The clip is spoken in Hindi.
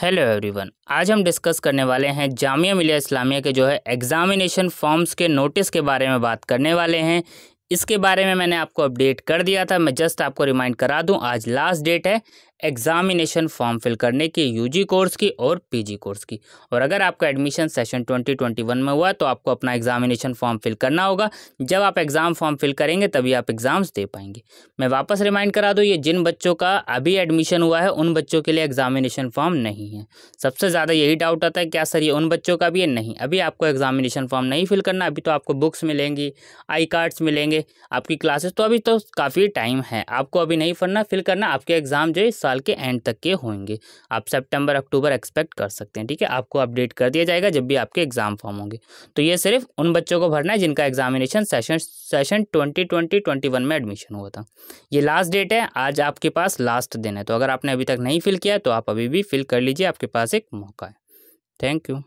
हेलो एवरीवन आज हम डिस्कस करने वाले हैं जामिया मिलिया इस्लामिया के जो है एग्ज़ामिनेशन फॉर्म्स के नोटिस के बारे में बात करने वाले हैं इसके बारे में मैंने आपको अपडेट कर दिया था मैं जस्ट आपको रिमाइंड करा दूं आज लास्ट डेट है एग्जामिनेशन फॉर्म फिल करने की यूजी कोर्स की और पीजी कोर्स की और अगर आपका एडमिशन सेशन 2021 में हुआ तो आपको अपना एग्जामिनेशन फॉर्म फिल करना होगा जब आप एग्ज़ाम फॉर्म फिल करेंगे तभी आप एग्ज़ाम्स दे पाएंगे मैं वापस रिमाइंड करा दूँ ये जिन बच्चों का अभी एडमिशन हुआ है उन बच्चों के लिए एग्जामिनेशन फॉर्म नहीं है सबसे ज़्यादा यही डाउट आता है क्या सर ये उन बच्चों का भी है नहीं अभी आपको एग्जामिनेशन फॉर्म नहीं फिल करना अभी तो आपको बुक्स मिलेंगी आई कार्ड्स मिलेंगे आपकी क्लासेस तो अभी तो काफ़ी टाइम है आपको अभी नहीं फिलना फिल करना आपके एग्ज़ाम जो है साल के एंड तक के होंगे आप सेप्टेम्बर अक्टूबर एक्सपेक्ट कर सकते हैं ठीक है आपको अपडेट कर दिया जाएगा जब भी आपके एग्जाम फॉर्म होंगे तो ये सिर्फ उन बच्चों को भरना है जिनका examination session session twenty twenty twenty one में एडमिशन हुआ था ये लास्ट डेट है आज आपके पास लास्ट दिन है तो अगर आपने अभी तक नहीं फिल किया तो आप अभी भी फिल कर लीजिए आपके पास एक मौका है थैंक यू